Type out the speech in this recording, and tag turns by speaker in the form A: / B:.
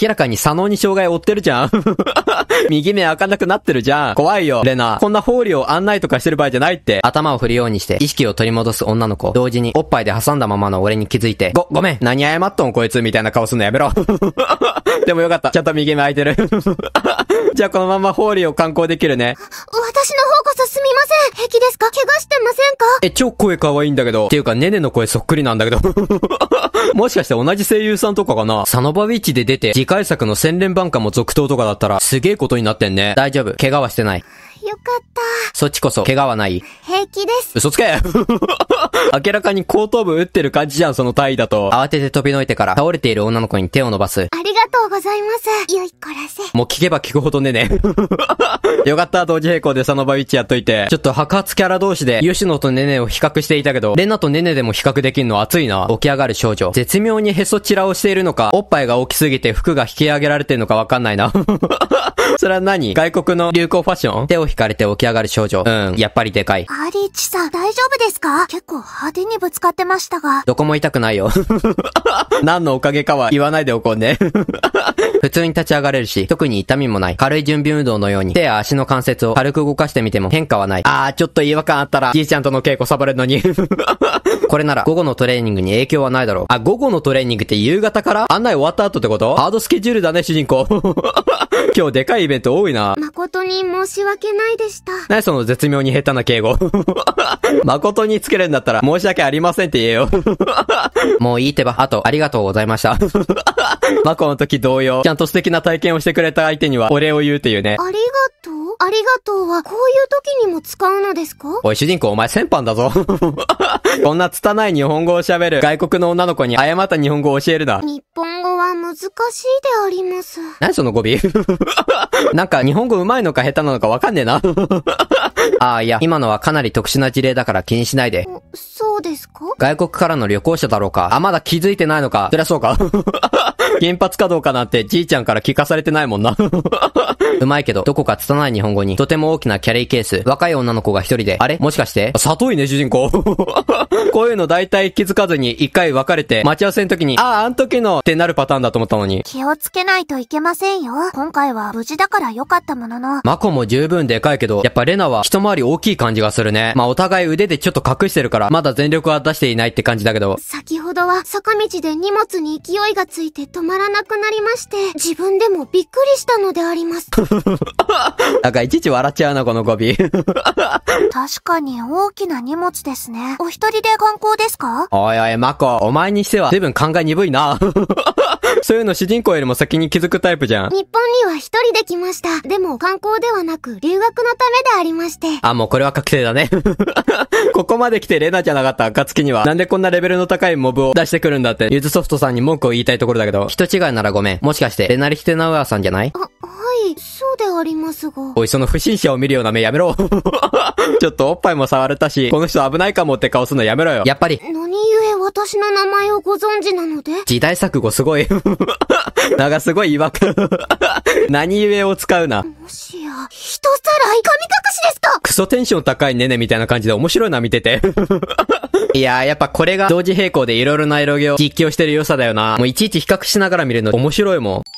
A: 明らかに左脳に障害負ってるじゃん 右目開かなくなってるじゃん。怖いよ、レナ。こんな法理を案内とかしてる場合じゃないって。頭を振るようにして、意識を取り戻す女の子。同時に、おっぱいで挟んだままの俺に気づいて、ご、ごめん。何謝っとんこいつみたいな顔すんのやめろ。でもよかった。ちゃんと右目開いてる。じゃあこのまま法ーを観光できるね。私
B: の方こそすみません。平気ですか怪我してませんんか
A: え、超声可愛いんだけど。っていうか、ねねの声そっくりなんだけど。もしかして同じ声優さんとかかなサノバウィッチで出て、次回作の宣伝版化も続投とかだったら、すげえことになってんね。大丈夫。怪我はしてない。よかった。そっちこそ、怪我はない平気です。嘘つけ 明らかに後頭部打ってる感じじゃん、その体位だと。慌てて飛びのいてから、倒れている女の子に手を伸ばす。
B: ありがとうございます。よいこら
A: せ。もう聞けば聞くほどねね。よかった、同時並行でサノバウィッチやっといて。ちょっと白髪キャラ同士で、吉野とねねを比較していたけど、レナとねねでも比較できんの熱いな。起き上がる少女。絶妙にへそチラをしているのか、おっぱいが大きすぎて服が引き上げられてるのかわかんないな。それは何外国の流行ファッション手を引かれて起き上がる少女。うん、やっぱりでかい。
B: ハリーチさん、大丈夫ですか結構派手にぶつかってましたが。
A: どこも痛くないよ。何のおかげかは言わないでおこうね。普通に立ち上がれるし、特に痛みもない。軽い準備運動のように、手や足の関節を軽く動かしてみても変化はない。あー、ちょっと違和感あったら、じいちゃんとの稽古サボれるのに これなら、午後のトレーニングに影響はないだろう。あ、午後のトレーニングって夕方から案内終わった後ってことハードスケジュールだね、主人公。今日でかいイベント多いな。
B: 誠に申し訳ないでした。
A: 何その絶妙に下手な敬語。誠につけるんだったら申し訳ありませんって言えよ。もういいってば、あと、ありがとうございました。マコ校の時同様、ちゃんと素敵な体験をしてくれた相手にはお礼を言うというね。ありが
B: とうありがとうは、こういう時にも使うのですか
A: おい、主人公お前先般だぞ。こんな拙い日本語を喋る外国の女の子に誤った日本語を教えるな。日
B: 本語は難しいであります。
A: 何その語尾 なんか日本語上手いのか下手なのかわかんねえな。ああ、いや、今のはかなり特殊な事例だから気にしないで。
B: そうですか
A: 外国からの旅行者だろうか。あ、まだ気づいてないのか。そりゃそうか。原発かどうかなんて、じいちゃんから聞かされてないもんなうまいけど、どこか拙い日本語に、とても大きなキャリーケース、若い女の子が一人で、あれもしかして、里いね、主人公。こういうの大体気づかずに一回別れて、待ち合わせの時に、ああ、あん時のってなるパターンだと思ったのに。
B: 気をつけないといけませんよ。今回は無事だから良かったものの。
A: マコも十分でかいけど、やっぱレナは一回り大きい感じがするね。まあお互い腕でちょっと隠してるから、まだ全力は出していないって感じだけど。
B: 先ほどは坂道で荷物に勢いがついて止まらなくなりまして、自分でもびっくりしたのであります。
A: なんかいちいち笑っちゃうな、このゴビ。確
B: かに大きな荷物ですね。お一人で観光ですか
A: おいおい、マコ、お前にしては随分考え鈍いな。そういうの主人公よりも先に気づくタイプじゃん。日
B: 本には一人で来ました。でも観光ではなく留学のためでありまして。
A: あ、もうこれは確定だね。ここまで来てレナじゃなかった暁には、なんでこんなレベルの高いモブを出してくるんだって、ゆずソフトさんに文句を言いたいところだけど、人違いならごめん。もしかして、レナリヒテナウアさんじゃないあ、はい。
B: でありますが。
A: おい、その不審者を見るような目やめろ。ちょっとおっぱいも触れたし、この人危ないかもって顔すんのやめろよ。やっぱり。何故
B: 私の名前をご存知なので
A: 時代錯誤すごい。ん がすごい違和感。何故を使うな。も
B: しや、人さらい神隠しですか
A: クソテンション高いねねみたいな感じで面白いな見てて。いやー、やっぱこれが同時並行で色々な色気を実況してる良さだよな。もういちいち比較しながら見るの面白いもん。